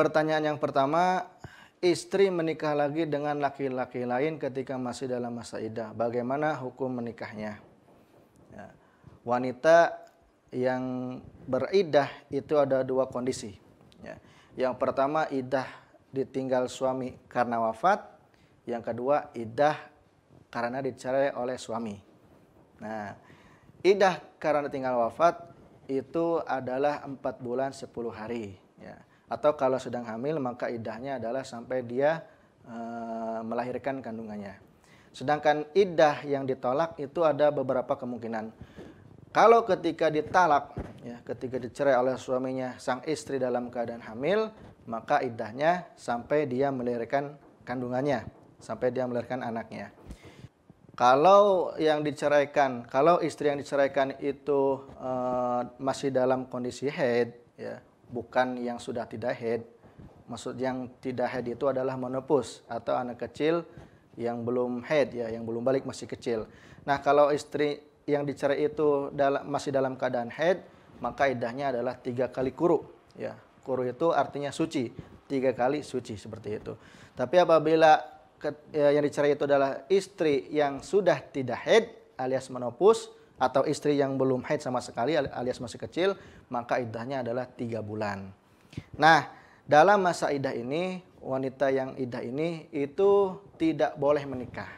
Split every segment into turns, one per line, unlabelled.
Pertanyaan yang pertama, istri menikah lagi dengan laki-laki lain ketika masih dalam masa idah. Bagaimana hukum menikahnya? Ya. Wanita yang beridah itu ada dua kondisi. Ya. Yang pertama idah ditinggal suami karena wafat. Yang kedua idah karena dicerai oleh suami. Nah, idah karena tinggal wafat itu adalah empat bulan sepuluh hari. Ya atau kalau sedang hamil maka idahnya adalah sampai dia e, melahirkan kandungannya. Sedangkan idah yang ditolak itu ada beberapa kemungkinan. Kalau ketika ditalak, ya, ketika dicerai oleh suaminya sang istri dalam keadaan hamil, maka idahnya sampai dia melahirkan kandungannya, sampai dia melahirkan anaknya. Kalau yang diceraikan, kalau istri yang diceraikan itu e, masih dalam kondisi haid, ya, bukan yang sudah tidak head. Maksud yang tidak head itu adalah menepus atau anak kecil yang belum head ya, yang belum balik masih kecil. Nah, kalau istri yang dicerai itu dalam, masih dalam keadaan head, maka idahnya adalah tiga kali kuru ya. Kuru itu artinya suci, tiga kali suci seperti itu. Tapi apabila ke, ya, yang dicerai itu adalah istri yang sudah tidak head alias menopus, atau istri yang belum haid sama sekali alias masih kecil, maka idahnya adalah tiga bulan. Nah, dalam masa idah ini, wanita yang idah ini itu tidak boleh menikah.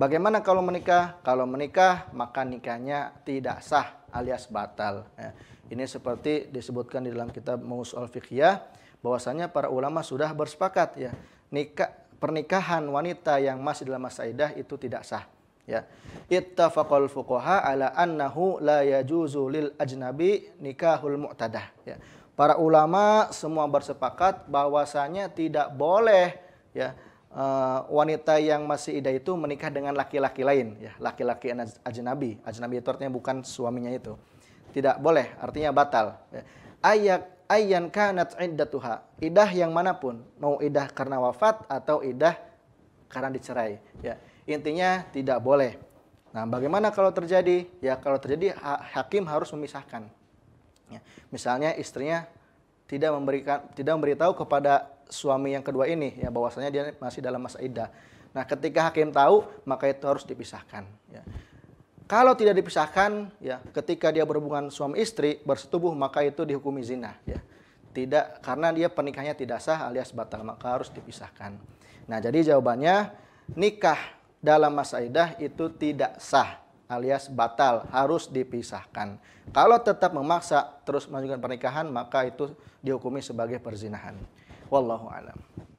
Bagaimana kalau menikah? Kalau menikah, maka nikahnya tidak sah alias batal. Ya, ini seperti disebutkan di dalam kitab Mausul Fiqhiyah, bahwasanya para ulama sudah bersepakat ya, nikah pernikahan wanita yang masih dalam masa idah itu tidak sah ya ittafaqal fuqaha ala annahu la yajuzu lil ajnabi nikahul mu'tadah ya para ulama semua bersepakat bahwasanya tidak boleh ya uh, wanita yang masih idah itu menikah dengan laki-laki lain ya laki-laki ajnabi ajnabi itu artinya bukan suaminya itu tidak boleh artinya batal ya. ayak ayyan kanat iddatuha idah yang manapun mau idah karena wafat atau idah karena dicerai ya Intinya tidak boleh. Nah, bagaimana kalau terjadi? Ya, kalau terjadi hakim harus memisahkan. Ya, misalnya istrinya tidak memberikan tidak memberitahu kepada suami yang kedua ini ya bahwasanya dia masih dalam masa iddah. Nah, ketika hakim tahu, maka itu harus dipisahkan. Ya. Kalau tidak dipisahkan, ya, ketika dia berhubungan suami istri bersetubuh, maka itu dihukumi zina. Ya. Tidak karena dia pernikahannya tidak sah alias batal, maka harus dipisahkan. Nah, jadi jawabannya nikah dalam masa idah itu tidak sah alias batal harus dipisahkan. Kalau tetap memaksa terus melanjutkan pernikahan maka itu dihukumi sebagai perzinahan. Wallahu alam.